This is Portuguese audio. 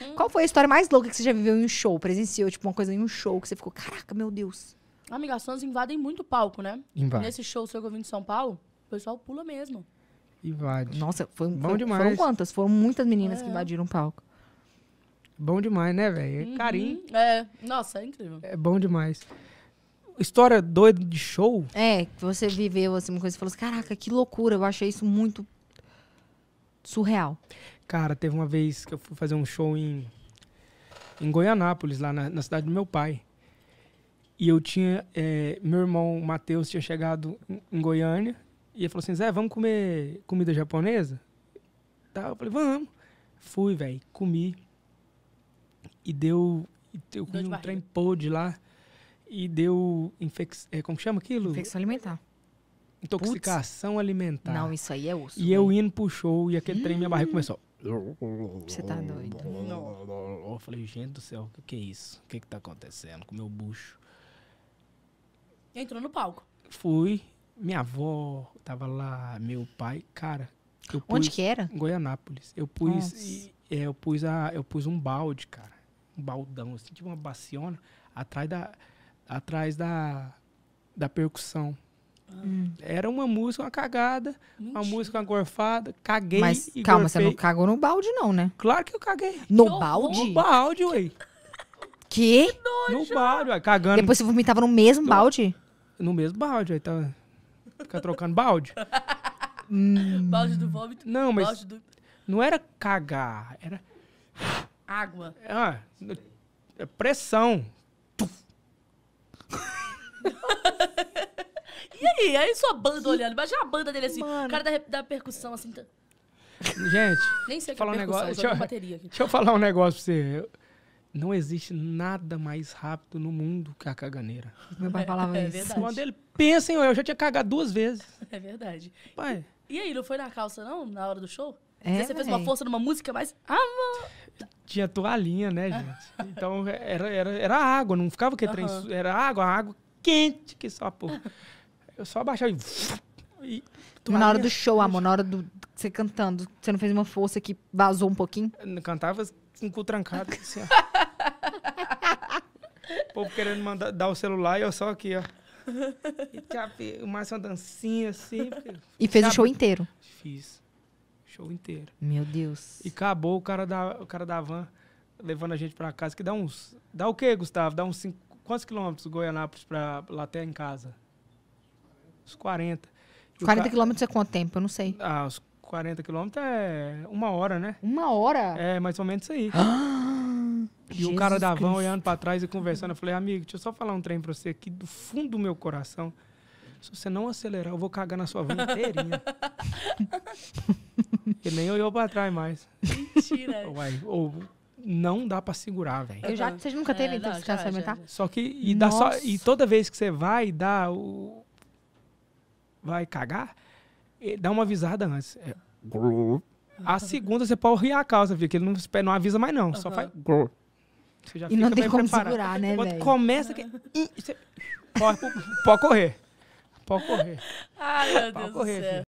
Uhum. Qual foi a história mais louca que você já viveu em um show? Presenciou, tipo, uma coisa em um show que você ficou, caraca, meu Deus. Amiga, as fãs invadem muito o palco, né? Invade. Nesse show seu que eu vim de São Paulo, o pessoal pula mesmo. Invade. Nossa, foi, Bom foi, demais. foram quantas? Foram muitas meninas é. que invadiram o palco. Bom demais, né, velho? É uhum. Carinho. É, nossa, é incrível. É bom demais. História doida de show? É, que você viveu assim, uma coisa e falou assim, caraca, que loucura, eu achei isso muito surreal. Cara, teve uma vez que eu fui fazer um show em, em Goianápolis, lá na, na cidade do meu pai. E eu tinha. É, meu irmão Matheus tinha chegado em Goiânia e ele falou assim: Zé, vamos comer comida japonesa? Tá, eu falei: vamos. Fui, velho, comi. E deu. Eu comi um trem podre lá e deu. Infec... É, como chama aquilo? Infecção alimentar. Intoxicação Puts. alimentar. Não, isso aí é osso. E eu né? indo pro show e aquele hum. trem, minha barriga começou. Você tá doido? Não. Eu falei, gente do céu, o que, que é isso? O que que tá acontecendo com o meu bucho? Entrou no palco. Fui, minha avó tava lá, meu pai, cara. Pus, Onde que era? Em Goianápolis. Eu pus, e, é, eu pus a, eu pus um balde, cara, um baldão, assim, tipo uma baciona atrás da, atrás da, da percussão. Uhum. Era uma música, uma cagada, Mentira. uma música, gorfada. Caguei. Mas calma, gorfei. você não cagou no balde, não, né? Claro que eu caguei. No balde? No balde, ué. Que? que no balde, ué, cagando. Depois você vomitava no mesmo no, balde? No mesmo balde, aí tá. Fica trocando balde. hum. Balde do vômito. Não, mas. Do... Não era cagar, era. Água. Ah, pressão. E aí? Aí sua banda olhando. Imagina a banda dele assim, Mano. o cara da, da percussão assim. Tá... Gente, nem sei que é falar é um negócio. Deixa eu, bateria aqui. deixa eu falar um negócio pra você. Não existe nada mais rápido no mundo que a caganeira. Meu pai é, falava é, é isso. Verdade. Quando ele pensa eu, já tinha cagado duas vezes. É verdade. Pai. E, e aí, não foi na calça, não? Na hora do show? É, você fez uma força numa música, mas. Amor. Tinha toalhinha, né, ah. gente? Então é, era, era, era água, não ficava que trem. Era água, água quente que só, porra. Eu só abaixava e. e na hora do show, amor, na hora do você cantando, você não fez uma força que vazou um pouquinho? Eu cantava com o cu trancado. Assim, o povo querendo mandar, dar o celular e eu só aqui, ó. E o mais uma dancinha assim. E fez o show inteiro? Fiz. Show inteiro. Meu Deus. E acabou o cara da, o cara da van levando a gente pra casa, que dá uns. Dá o quê, Gustavo? Dá uns quantos quilômetros Goianápolis pra lá até em casa? Uns 40. E 40 ca... quilômetros é quanto tempo? Eu não sei. Ah, os 40 quilômetros é uma hora, né? Uma hora? É, mais ou menos isso aí. Ah, e Jesus o cara da van olhando para trás e conversando, eu falei, amigo, deixa eu só falar um trem para você aqui do fundo do meu coração. Se você não acelerar, eu vou cagar na sua van inteirinha. Ele nem olhou para trás mais. Mentira. ou não dá para segurar, velho. vocês nunca teve é, entrevista experimentar? Só que e dá só e toda vez que você vai dá o vai cagar, eh, dá uma avisada antes. É. A segunda você pode rir a calça, viu? Que ele não, não avisa mais, não. Uhum. Só faz. Você já e fica não tem como preparado. segurar, né, Quando velho? começa que... Você... É- pode, pode correr. Pode correr. Ai, meu pode Deus correr, do céu. Filho.